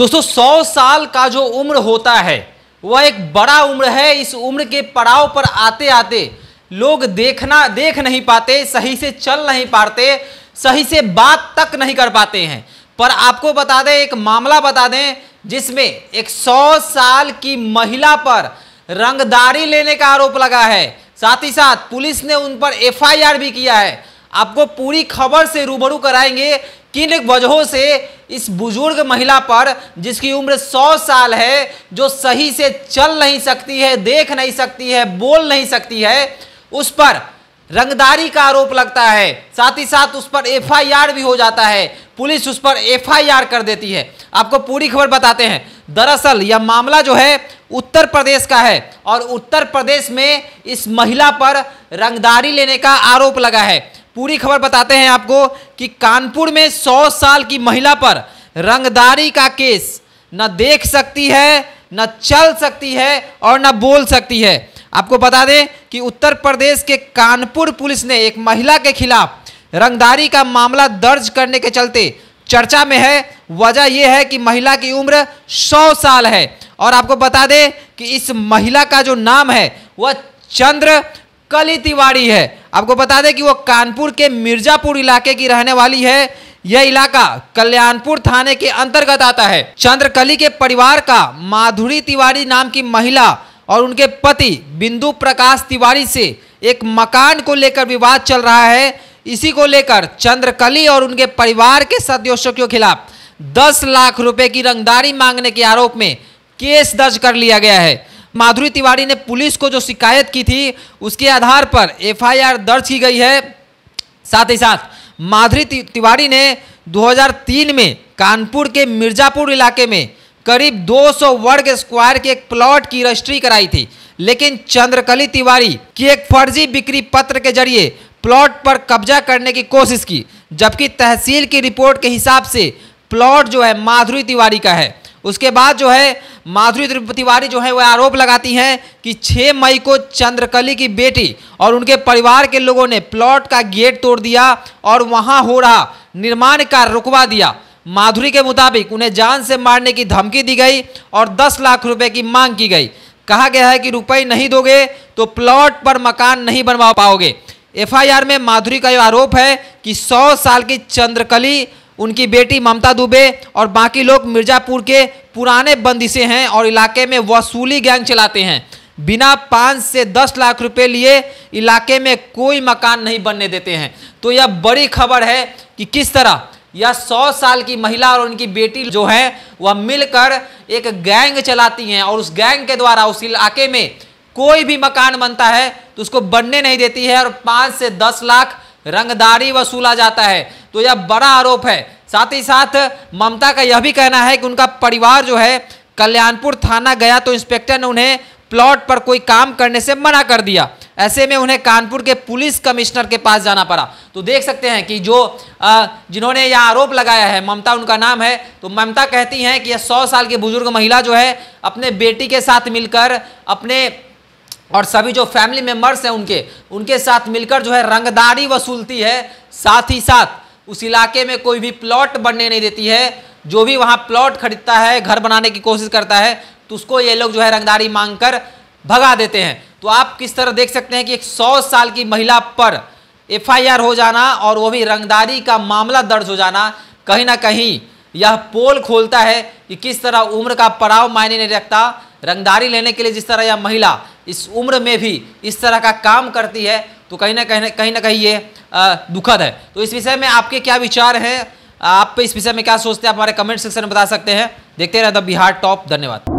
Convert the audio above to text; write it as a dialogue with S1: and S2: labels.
S1: दोस्तों सौ साल का जो उम्र होता है वह एक बड़ा उम्र है इस उम्र के पड़ाव पर आते आते लोग देखना देख नहीं पाते सही से चल नहीं पाते सही से बात तक नहीं कर पाते हैं पर आपको बता दें एक मामला बता दें जिसमें एक सौ साल की महिला पर रंगदारी लेने का आरोप लगा है साथ ही साथ पुलिस ने उन पर एफआईआर भी किया है आपको पूरी खबर से रूबरू कराएंगे किन वजहों से इस बुजुर्ग महिला पर जिसकी उम्र 100 साल है जो सही से चल नहीं सकती है देख नहीं सकती है बोल नहीं सकती है उस पर रंगदारी का आरोप लगता है साथ ही साथ उस पर एफआईआर भी हो जाता है पुलिस उस पर एफआईआर कर देती है आपको पूरी खबर बताते हैं दरअसल यह मामला जो है उत्तर प्रदेश का है और उत्तर प्रदेश में इस महिला पर रंगदारी लेने का आरोप लगा है पूरी खबर बताते हैं आपको कि कानपुर में सौ साल की महिला पर रंगदारी का केस न देख सकती है न चल सकती है और न बोल सकती है आपको बता दें कि उत्तर प्रदेश के कानपुर पुलिस ने एक महिला के खिलाफ रंगदारी का मामला दर्ज करने के चलते चर्चा में है वजह यह है कि महिला की उम्र 100 साल है और आपको बता दें कि इस महिला का जो नाम है वह चंद्र कली तिवारी है आपको बता दें कि वो कानपुर के मिर्जापुर इलाके की रहने वाली है यह इलाका कल्याणपुर थाने के अंतर्गत आता है चंद्रकली के परिवार का माधुरी तिवारी नाम की महिला और उनके पति बिंदु प्रकाश तिवारी से एक मकान को लेकर विवाद चल रहा है इसी को लेकर चंद्रकली और उनके परिवार के सदस्यों के खिलाफ 10 लाख रुपए की रंगदारी मांगने के आरोप में केस दर्ज कर लिया गया है माधुरी तिवारी ने पुलिस को जो शिकायत की थी उसके आधार पर एफआईआर दर्ज की गई है साथ ही साथ माधुरी तिवारी ने 2003 में कानपुर के मिर्जापुर इलाके में करीब 200 वर्ग स्क्वायर के एक प्लॉट की रजिस्ट्री कराई थी लेकिन चंद्रकली तिवारी की एक फर्जी बिक्री पत्र के जरिए प्लॉट पर कब्जा करने की कोशिश की जबकि तहसील की रिपोर्ट के हिसाब से प्लॉट जो है माधुरी तिवारी का है उसके बाद जो है माधुरी तिवारी जो है वह आरोप लगाती हैं कि 6 मई को चंद्रकली की बेटी और उनके परिवार के लोगों ने प्लॉट का गेट तोड़ दिया और वहां हो रहा निर्माण का रुकवा दिया माधुरी के मुताबिक उन्हें जान से मारने की धमकी दी गई और 10 लाख रुपए की मांग की गई कहा गया है कि रुपये नहीं दोगे तो प्लॉट पर मकान नहीं बनवा पाओगे एफ में माधुरी का यह आरोप है कि सौ साल की चंद्रकली उनकी बेटी ममता दुबे और बाकी लोग मिर्ज़ापुर के पुराने बंदिशे हैं और इलाके में वसूली गैंग चलाते हैं बिना पाँच से दस लाख रुपए लिए इलाके में कोई मकान नहीं बनने देते हैं तो यह बड़ी खबर है कि किस तरह यह सौ साल की महिला और उनकी बेटी जो है वह मिलकर एक गैंग चलाती हैं और उस गैंग के द्वारा उस इलाके में कोई भी मकान बनता है तो उसको बनने नहीं देती है और पाँच से दस लाख रंगदारी वसूला जाता है तो यह बड़ा आरोप है साथ ही साथ ममता का यह भी कहना है कि उनका परिवार जो है कल्याणपुर थाना गया तो इंस्पेक्टर ने उन्हें प्लॉट पर कोई काम करने से मना कर दिया ऐसे में उन्हें कानपुर के पुलिस कमिश्नर के पास जाना पड़ा तो देख सकते हैं कि जो जिन्होंने यह आरोप लगाया है ममता उनका नाम है तो ममता कहती हैं कि यह सौ साल की बुजुर्ग महिला जो है अपने बेटी के साथ मिलकर अपने और सभी जो फैमिली मेम्बर्स हैं उनके उनके साथ मिलकर जो है रंगदारी वसूलती है साथ ही साथ उस इलाके में कोई भी प्लॉट बनने नहीं देती है जो भी वहाँ प्लॉट खरीदता है घर बनाने की कोशिश करता है तो उसको ये लोग जो है रंगदारी मांग कर भगा देते हैं तो आप किस तरह देख सकते हैं कि एक सौ साल की महिला पर एफआईआर हो जाना और वो भी रंगदारी का मामला दर्ज हो जाना कहीं ना कहीं यह पोल खोलता है कि किस तरह उम्र का पड़ाव मायने नहीं रखता रंगदारी लेने के लिए जिस तरह यह महिला इस उम्र में भी इस तरह का काम करती है तो कहीं ना कहीं कहीं ना कहीं ये दुखद है तो इस विषय में आपके क्या विचार हैं आप इस विषय में क्या सोचते हैं आप हमारे कमेंट सेक्शन में बता सकते हैं देखते रहे द बिहार टॉप धन्यवाद